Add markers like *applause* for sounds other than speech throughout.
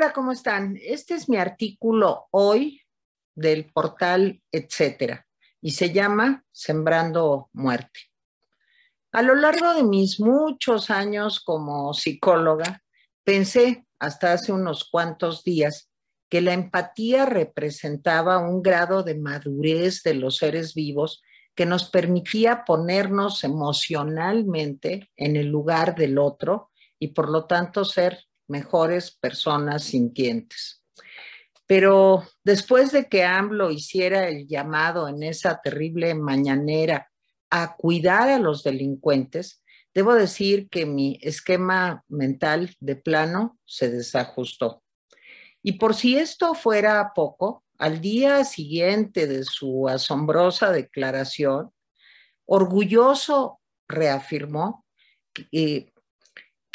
Hola, ¿cómo están? Este es mi artículo hoy del portal Etcétera y se llama Sembrando Muerte. A lo largo de mis muchos años como psicóloga, pensé hasta hace unos cuantos días que la empatía representaba un grado de madurez de los seres vivos que nos permitía ponernos emocionalmente en el lugar del otro y por lo tanto ser mejores personas sintientes. Pero después de que AMLO hiciera el llamado en esa terrible mañanera a cuidar a los delincuentes, debo decir que mi esquema mental de plano se desajustó. Y por si esto fuera poco, al día siguiente de su asombrosa declaración, orgulloso reafirmó que, eh,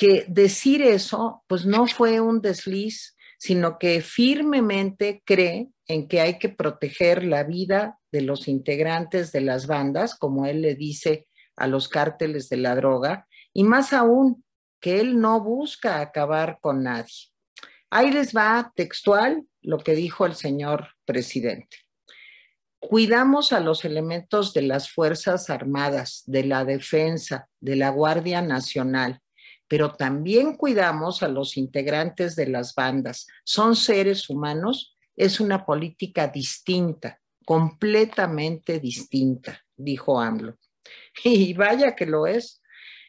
que decir eso, pues no fue un desliz, sino que firmemente cree en que hay que proteger la vida de los integrantes de las bandas, como él le dice a los cárteles de la droga, y más aún que él no busca acabar con nadie. Ahí les va textual lo que dijo el señor presidente. Cuidamos a los elementos de las Fuerzas Armadas, de la Defensa, de la Guardia Nacional, pero también cuidamos a los integrantes de las bandas. Son seres humanos, es una política distinta, completamente distinta, dijo AMLO. *laughs* Y vaya que lo es.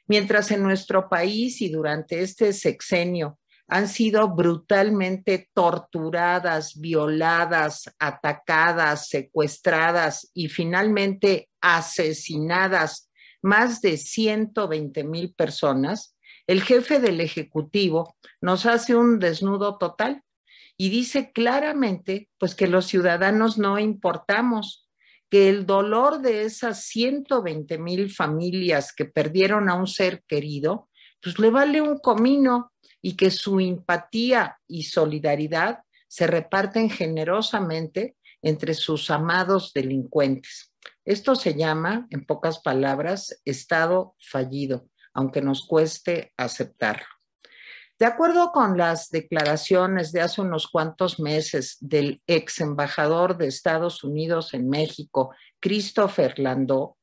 Mientras en nuestro país y durante este sexenio han sido brutalmente torturadas, violadas, atacadas, secuestradas y finalmente asesinadas más de 120 mil personas, el jefe del Ejecutivo nos hace un desnudo total y dice claramente pues que los ciudadanos no importamos, que el dolor de esas 120 mil familias que perdieron a un ser querido, pues le vale un comino y que su empatía y solidaridad se reparten generosamente entre sus amados delincuentes. Esto se llama, en pocas palabras, Estado fallido aunque nos cueste aceptarlo. De acuerdo con las declaraciones de hace unos cuantos meses del ex embajador de Estados Unidos en México, Christopher Landó,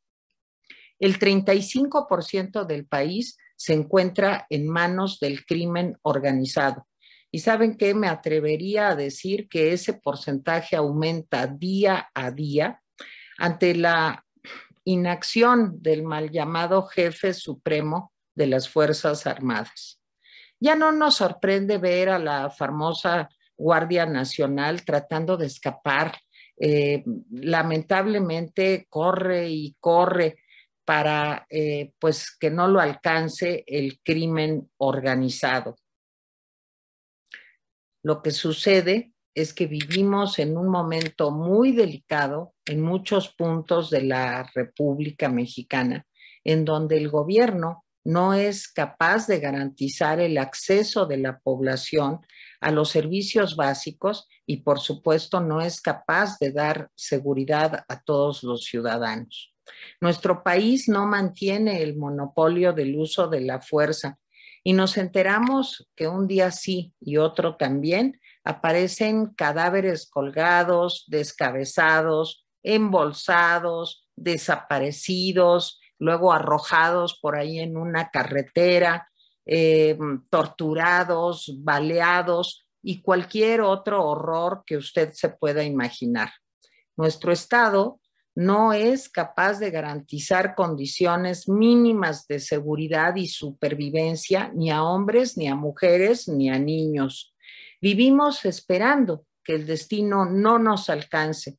el 35% del país se encuentra en manos del crimen organizado. Y saben que me atrevería a decir que ese porcentaje aumenta día a día ante la inacción del mal llamado jefe supremo de las Fuerzas Armadas. Ya no nos sorprende ver a la famosa Guardia Nacional tratando de escapar. Eh, lamentablemente corre y corre para eh, pues que no lo alcance el crimen organizado. Lo que sucede es que vivimos en un momento muy delicado en muchos puntos de la República Mexicana, en donde el gobierno no es capaz de garantizar el acceso de la población a los servicios básicos y, por supuesto, no es capaz de dar seguridad a todos los ciudadanos. Nuestro país no mantiene el monopolio del uso de la fuerza y nos enteramos que un día sí y otro también aparecen cadáveres colgados, descabezados, embolsados, desaparecidos, luego arrojados por ahí en una carretera, eh, torturados, baleados y cualquier otro horror que usted se pueda imaginar. Nuestro Estado no es capaz de garantizar condiciones mínimas de seguridad y supervivencia ni a hombres, ni a mujeres, ni a niños. Vivimos esperando que el destino no nos alcance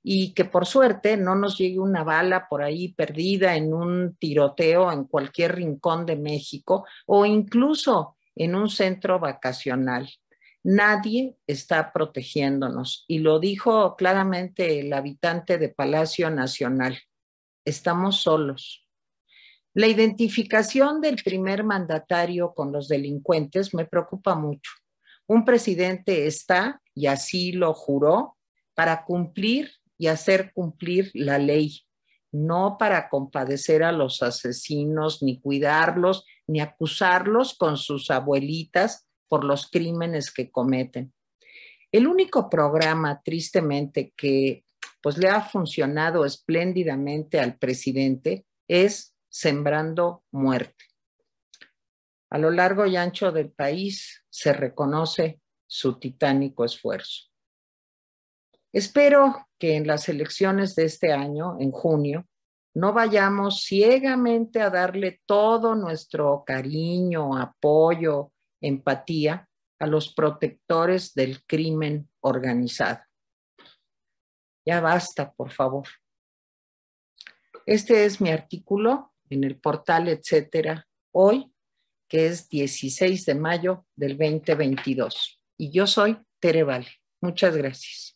y que por suerte no nos llegue una bala por ahí perdida en un tiroteo en cualquier rincón de México o incluso en un centro vacacional. Nadie está protegiéndonos y lo dijo claramente el habitante de Palacio Nacional. Estamos solos. La identificación del primer mandatario con los delincuentes me preocupa mucho. Un presidente está, y así lo juró, para cumplir y hacer cumplir la ley, no para compadecer a los asesinos, ni cuidarlos, ni acusarlos con sus abuelitas por los crímenes que cometen. El único programa, tristemente, que pues le ha funcionado espléndidamente al presidente es Sembrando Muerte. A lo largo y ancho del país se reconoce su titánico esfuerzo. Espero que en las elecciones de este año, en junio, no vayamos ciegamente a darle todo nuestro cariño, apoyo, empatía a los protectores del crimen organizado. Ya basta, por favor. Este es mi artículo en el portal, etcétera, hoy que es 16 de mayo del 2022. Y yo soy Tere Vale. Muchas gracias.